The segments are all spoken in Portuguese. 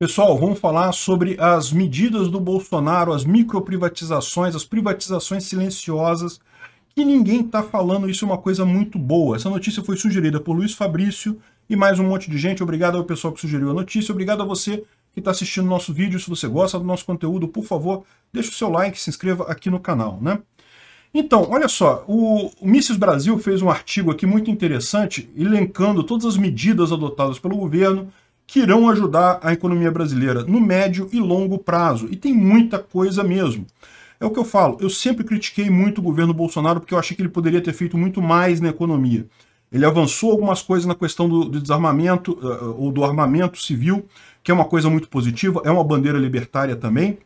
Pessoal, vamos falar sobre as medidas do Bolsonaro, as microprivatizações, as privatizações silenciosas, que ninguém está falando, isso é uma coisa muito boa. Essa notícia foi sugerida por Luiz Fabrício e mais um monte de gente. Obrigado ao pessoal que sugeriu a notícia, obrigado a você que está assistindo o nosso vídeo. Se você gosta do nosso conteúdo, por favor, deixe o seu like, se inscreva aqui no canal, né? Então, olha só, o Misses Brasil fez um artigo aqui muito interessante, elencando todas as medidas adotadas pelo governo que irão ajudar a economia brasileira no médio e longo prazo. E tem muita coisa mesmo. É o que eu falo, eu sempre critiquei muito o governo Bolsonaro porque eu achei que ele poderia ter feito muito mais na economia. Ele avançou algumas coisas na questão do, do desarmamento uh, ou do armamento civil, que é uma coisa muito positiva, é uma bandeira libertária também.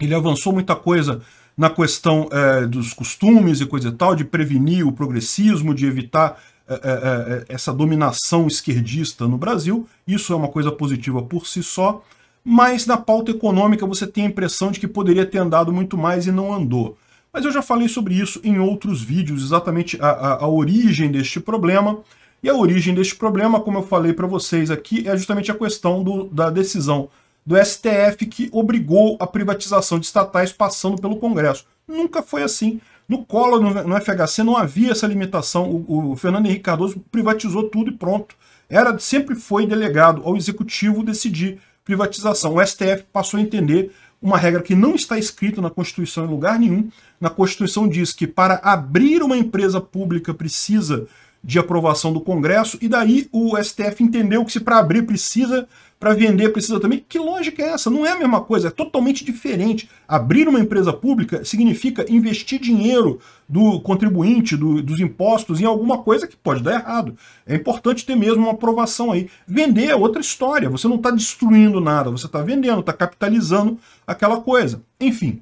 Ele avançou muita coisa na questão uh, dos costumes e coisa e tal, de prevenir o progressismo, de evitar é, é, é, essa dominação esquerdista no Brasil. Isso é uma coisa positiva por si só, mas na pauta econômica você tem a impressão de que poderia ter andado muito mais e não andou. Mas eu já falei sobre isso em outros vídeos, exatamente a, a, a origem deste problema. E a origem deste problema, como eu falei para vocês aqui, é justamente a questão do, da decisão do STF que obrigou a privatização de estatais passando pelo Congresso. Nunca foi assim. No Collor, no, FHC, não havia essa limitação. O, o, Fernando Henrique Cardoso privatizou tudo e pronto. Era Sempre foi delegado ao executivo decidir privatização. O STF passou a entender uma regra que não está escrita na Constituição em lugar nenhum. Na Constituição diz que para abrir uma empresa pública precisa de aprovação do Congresso, e daí o STF entendeu que se para abrir precisa, para vender precisa também. Que lógica é essa? Não é a mesma coisa, é totalmente diferente. Abrir uma empresa pública significa investir dinheiro do contribuinte, do, dos impostos, em alguma coisa que pode dar errado. É importante ter mesmo uma aprovação aí. Vender é outra história, você não está destruindo nada, você está vendendo, está capitalizando aquela coisa. Enfim,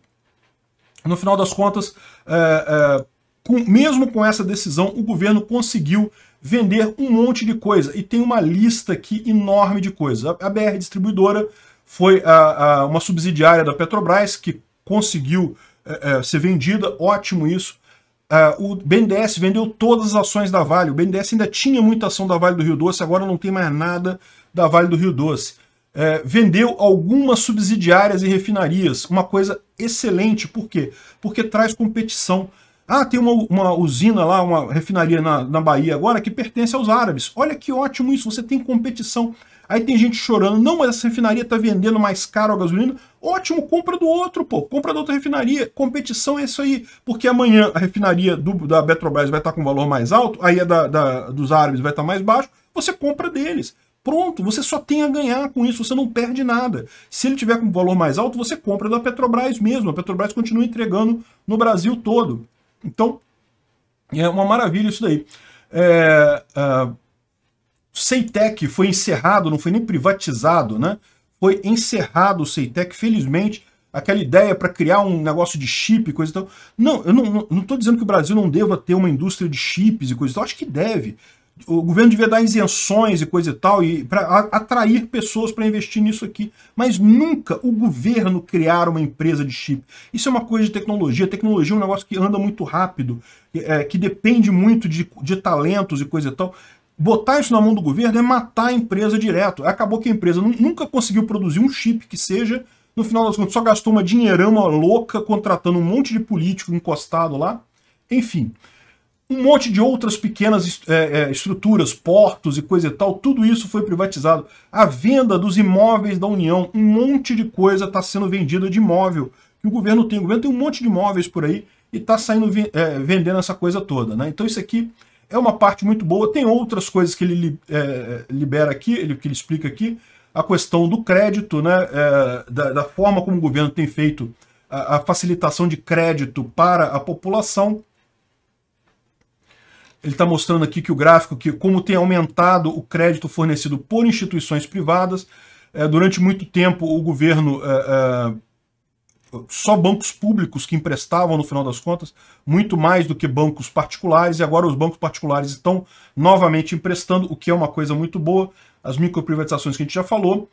no final das contas, é, é, com, mesmo com essa decisão, o governo conseguiu vender um monte de coisa. E tem uma lista aqui enorme de coisas. A, a BR Distribuidora foi a, a, uma subsidiária da Petrobras que conseguiu é, é, ser vendida, ótimo isso. É, o BNDES vendeu todas as ações da Vale. O BNDES ainda tinha muita ação da Vale do Rio Doce, agora não tem mais nada da Vale do Rio Doce. É, vendeu algumas subsidiárias e refinarias, uma coisa excelente, por quê? Porque traz competição ah, tem uma, uma usina lá, uma refinaria na, na Bahia agora que pertence aos árabes. Olha que ótimo isso, você tem competição. Aí tem gente chorando, não, mas essa refinaria está vendendo mais caro a gasolina. Ótimo, compra do outro, pô. Compra da outra refinaria. Competição é isso aí. Porque amanhã a refinaria do, da Petrobras vai estar tá com valor mais alto, aí a da, da, dos árabes vai estar tá mais baixo. Você compra deles. Pronto, você só tem a ganhar com isso, você não perde nada. Se ele tiver com valor mais alto, você compra da Petrobras mesmo. A Petrobras continua entregando no Brasil todo. Então, é uma maravilha isso daí. É, é, foi encerrado, não foi nem privatizado, né? Foi encerrado o Seitec, felizmente, aquela ideia para criar um negócio de chip, coisa e tal. Não, eu não estou dizendo que o Brasil não deva ter uma indústria de chips e coisa e tal. Acho que deve o governo devia dar isenções e coisa e tal, e para atrair pessoas para investir nisso aqui. Mas nunca o governo criar uma empresa de chip. Isso é uma coisa de tecnologia. Tecnologia é um negócio que anda muito rápido, é, que depende muito de, de talentos e coisa e tal. Botar isso na mão do governo é matar a empresa direto. Acabou que a empresa nunca conseguiu produzir um chip que seja. No final das contas, só gastou uma dinheirama louca contratando um monte de político encostado lá. Enfim um monte de outras pequenas é, é, estruturas, portos e coisa e tal, tudo isso foi privatizado. A venda dos imóveis da União, um monte de coisa está sendo vendida de imóvel que o governo tem. O governo tem um monte de imóveis por aí e está saindo é, vendendo essa coisa toda. Né? Então isso aqui é uma parte muito boa. Tem outras coisas que ele é, libera aqui, ele, que ele explica aqui, a questão do crédito, né? É, da, da, forma como o governo tem feito a, a facilitação de crédito para a população, ele está mostrando aqui que o gráfico, que como tem aumentado o crédito fornecido por instituições privadas, é, durante muito tempo o governo, é, é, só bancos públicos que emprestavam, no final das contas, muito mais do que bancos particulares, e agora os bancos particulares estão novamente emprestando, o que é uma coisa muito boa, as microprivatizações que a gente já falou.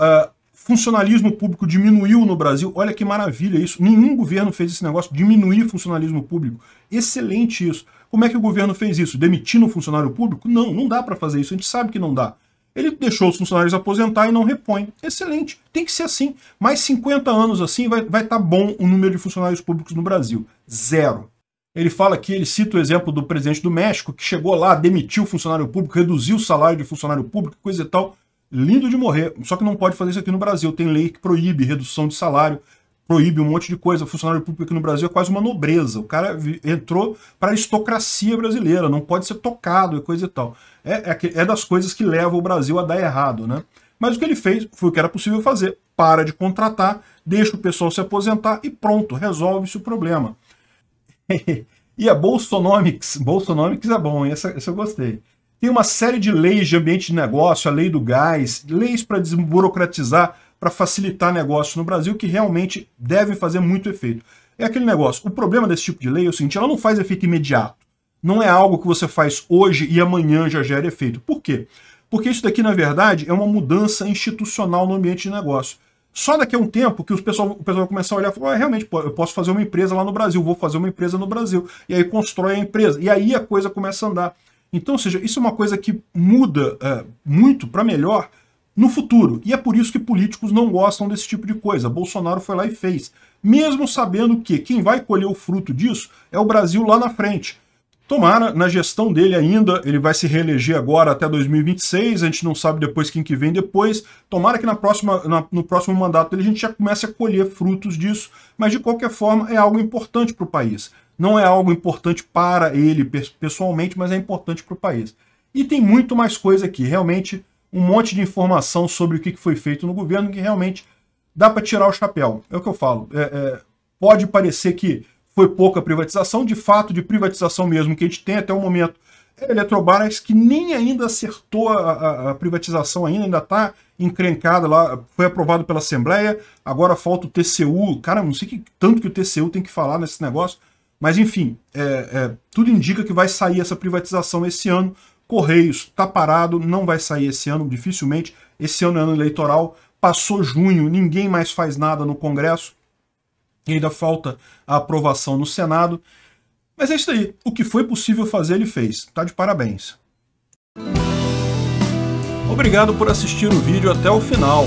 Uh, Funcionalismo público diminuiu no Brasil. Olha que maravilha isso. Nenhum governo fez esse negócio, diminuir funcionalismo público. Excelente isso. Como é que o governo fez isso? Demitindo o funcionário público? Não, não dá para fazer isso. A gente sabe que não dá. Ele deixou os funcionários aposentar e não repõe. Excelente. Tem que ser assim. Mais 50 anos assim vai estar tá bom o número de funcionários públicos no Brasil. Zero. Ele fala que ele cita o exemplo do presidente do México, que chegou lá, demitiu o funcionário público, reduziu o salário de funcionário público, coisa e tal lindo de morrer, só que não pode fazer isso aqui no Brasil. Tem lei que proíbe redução de salário, proíbe um monte de coisa. funcionário público aqui no Brasil é quase uma nobreza. O cara entrou para a aristocracia brasileira, não pode ser tocado e coisa e tal. É, é, é das coisas que levam o Brasil a dar errado, né? Mas o que ele fez foi o que era possível fazer. Para de contratar, deixa o pessoal se aposentar e pronto, resolve-se o problema. e a é Bolsonomics, Bolsonomics é bom, esse, essa eu gostei. Tem uma série de leis de ambiente de negócio, a lei do gás, leis para desburocratizar, para facilitar negócio no Brasil, que realmente devem fazer muito efeito. É aquele negócio. O problema desse tipo de lei é o seguinte, ela não faz efeito imediato. Não é algo que você faz hoje e amanhã já gera efeito. Por quê? Porque isso daqui, na verdade, é uma mudança institucional no ambiente de negócio. Só daqui a um tempo que o pessoal, o pessoal vai começar a olhar e falar, ah, realmente, eu posso fazer uma empresa lá no Brasil, vou fazer uma empresa no Brasil. E aí constrói a empresa. E aí a coisa começa a andar. Então, ou seja, isso é uma coisa que muda é, muito para melhor no futuro. E é por isso que políticos não gostam desse tipo de coisa. Bolsonaro foi lá e fez. Mesmo sabendo que quem vai colher o fruto disso é o Brasil lá na frente. Tomara, na gestão dele ainda, ele vai se reeleger agora até 2026, a gente não sabe depois quem que vem depois. Tomara que na próxima, na, no próximo mandato dele a gente já comece a colher frutos disso, mas de qualquer forma é algo importante para o país. Não é algo importante para ele pessoalmente, mas é importante para o país. E tem muito mais coisa aqui, realmente um monte de informação sobre o que foi feito no governo que realmente dá para tirar o chapéu. É o que eu falo. É, é, pode parecer que foi pouca privatização, de fato, de privatização mesmo, que a gente tem até o momento. É a Eletrobras que nem ainda acertou a, a, a privatização ainda, ainda está encrencada lá, foi aprovado pela Assembleia, agora falta o TCU. Cara, não sei que tanto que o TCU tem que falar nesse negócio, mas enfim, é, é, tudo indica que vai sair essa privatização esse ano. Correios está parado, não vai sair esse ano, dificilmente. Esse ano é ano eleitoral, passou junho, ninguém mais faz nada no Congresso. E ainda falta a aprovação no Senado. Mas é isso aí. O que foi possível fazer, ele fez. Tá de parabéns. Obrigado por assistir o vídeo até o final.